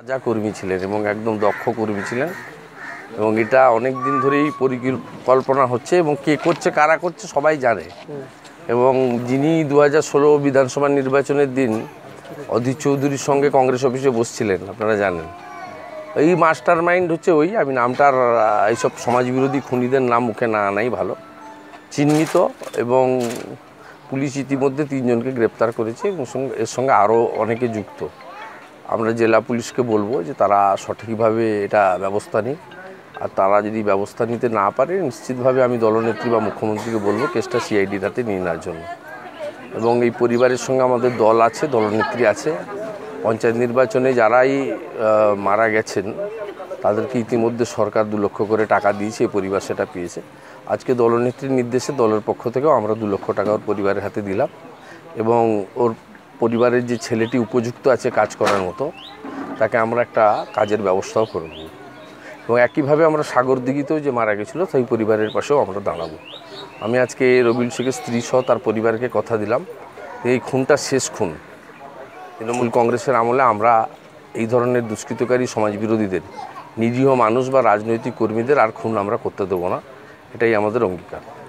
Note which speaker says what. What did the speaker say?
Speaker 1: রাজা কর্মী ছিলেন এবং একদম দক্ষ কর্মী ছিলেন এবং এটা অনেক দিন ধরেই পরিকল্পনা হচ্ছে এবং কে করছে কারা করছে সবাই জানে এবং যিনি দু হাজার ষোলো বিধানসভা নির্বাচনের দিন অধীর চৌধুরীর সঙ্গে কংগ্রেস অফিসে বসছিলেন আপনারা জানেন এই মাস্টার মাইন্ড হচ্ছে ওই আমি নামটার এইসব সমাজবিরোধী খুনিদের নাম মুখে না আনাই ভালো চিহ্নিত এবং পুলিশ ইতিমধ্যে তিনজনকে গ্রেপ্তার করেছে এবং এর সঙ্গে আরও অনেকে যুক্ত আমরা জেলা পুলিশকে বলবো যে তারা সঠিকভাবে এটা ব্যবস্থা নিক আর তারা যদি ব্যবস্থা নিতে না পারে নিশ্চিতভাবে আমি দলনেত্রী বা মুখ্যমন্ত্রীকে বলবো কেসটা সিআইডির হাতে নিয়ে নেওয়ার জন্য এবং এই পরিবারের সঙ্গে আমাদের দল আছে দলনেত্রী আছে পঞ্চায়েত নির্বাচনে যারাই মারা গেছেন তাদেরকে ইতিমধ্যে সরকার দু লক্ষ করে টাকা দিয়েছে এই পরিবার সেটা পেয়েছে আজকে দলনেত্রীর নির্দেশে দলের পক্ষ থেকেও আমরা দু লক্ষ টাকা ওর পরিবারের হাতে দিলাম এবং ওর পরিবারের যে ছেলেটি উপযুক্ত আছে কাজ করার মতো তাকে আমরা একটা কাজের ব্যবস্থাও করব এবং একইভাবে আমরা সাগর দিঘিতেও যে মারা গেছিলো সেই পরিবারের পাশেও আমরা দাঁড়াবো আমি আজকে রবিউল শেখের স্ত্রী সহ তার পরিবারকে কথা দিলাম এই খুনটা শেষ খুন তৃণমূল কংগ্রেসের আমলে আমরা এই ধরনের দুষ্কৃতকারী সমাজবিরোধীদের নিরীহ মানুষ বা রাজনৈতিক কর্মীদের আর খুন আমরা করতে দেবো না এটাই আমাদের অঙ্গীকার